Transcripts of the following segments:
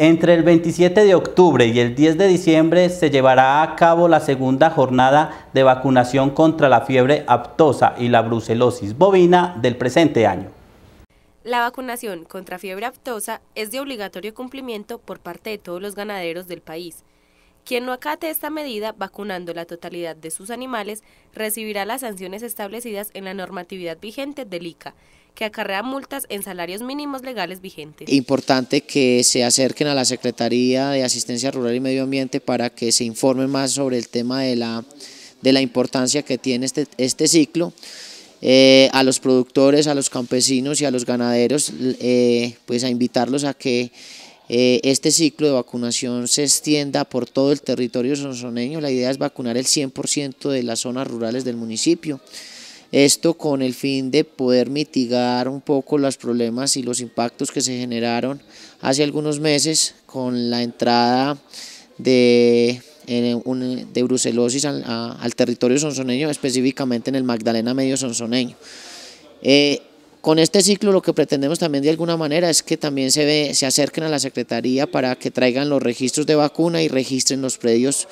Entre el 27 de octubre y el 10 de diciembre se llevará a cabo la segunda jornada de vacunación contra la fiebre aptosa y la brucelosis bovina del presente año. La vacunación contra fiebre aptosa es de obligatorio cumplimiento por parte de todos los ganaderos del país, quien no acate esta medida, vacunando la totalidad de sus animales, recibirá las sanciones establecidas en la normatividad vigente del ICA que acarrea multas en salarios mínimos legales vigentes. Importante que se acerquen a la Secretaría de Asistencia Rural y Medio Ambiente para que se informen más sobre el tema de la, de la importancia que tiene este, este ciclo. Eh, a los productores, a los campesinos y a los ganaderos, eh, pues a invitarlos a que eh, este ciclo de vacunación se extienda por todo el territorio sonsoneño. La idea es vacunar el 100% de las zonas rurales del municipio. Esto con el fin de poder mitigar un poco los problemas y los impactos que se generaron hace algunos meses con la entrada de, brucelosis al, territorio sonsoneño, específicamente en el Magdalena Medio Sonsoneño. Eh, con este ciclo lo que pretendemos también de alguna manera es que también se, ve, se acerquen a la Secretaría para que traigan los registros de vacuna y registren los predios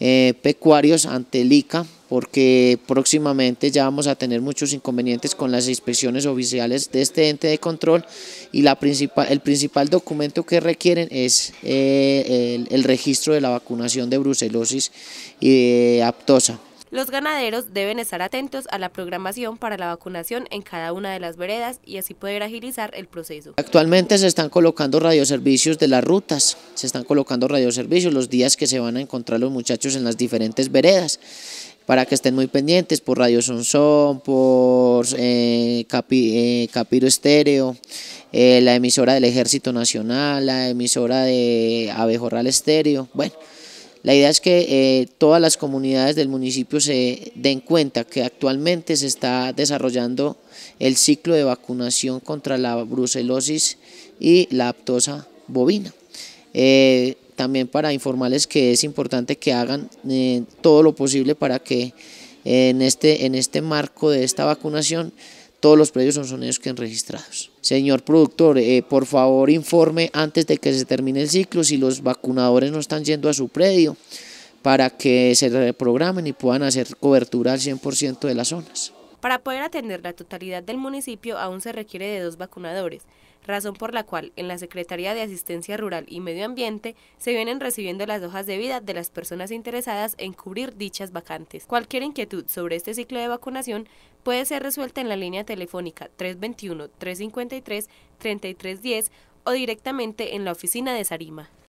eh, pecuarios ante el ICA porque próximamente ya vamos a tener muchos inconvenientes con las inspecciones oficiales de este ente de control y la principal, el principal documento que requieren es eh, el, registro de la vacunación de brucelosis y eh, aptosa. Los ganaderos deben estar atentos a la programación para la vacunación en cada una de las veredas y así poder agilizar el proceso. Actualmente se están colocando radioservicios de las rutas, se están colocando radioservicios los días que se van a encontrar los muchachos en las diferentes veredas para que estén muy pendientes por Radio Son, por eh, eh, Capiro Estéreo, eh, la emisora del Ejército Nacional, la emisora de Abejorral Estéreo, bueno, la idea es que eh, todas las comunidades del municipio se den cuenta que actualmente se está desarrollando el ciclo de vacunación contra la brucelosis y la aptosa bovina. Eh, también para informarles que es importante que hagan eh, todo lo posible para que en este, en este marco de esta vacunación todos los predios son sonidos que han registrados. Señor productor, eh, por favor informe antes de que se termine el ciclo si los vacunadores no están yendo a su predio para que se reprogramen y puedan hacer cobertura al 100% de las zonas. Para poder atender la totalidad del municipio aún se requiere de dos vacunadores, razón por la cual en la Secretaría de Asistencia Rural y Medio Ambiente se vienen recibiendo las hojas de vida de las personas interesadas en cubrir dichas vacantes. Cualquier inquietud sobre este ciclo de vacunación puede ser resuelta en la línea telefónica 321-353-3310 o directamente en la oficina de Sarima.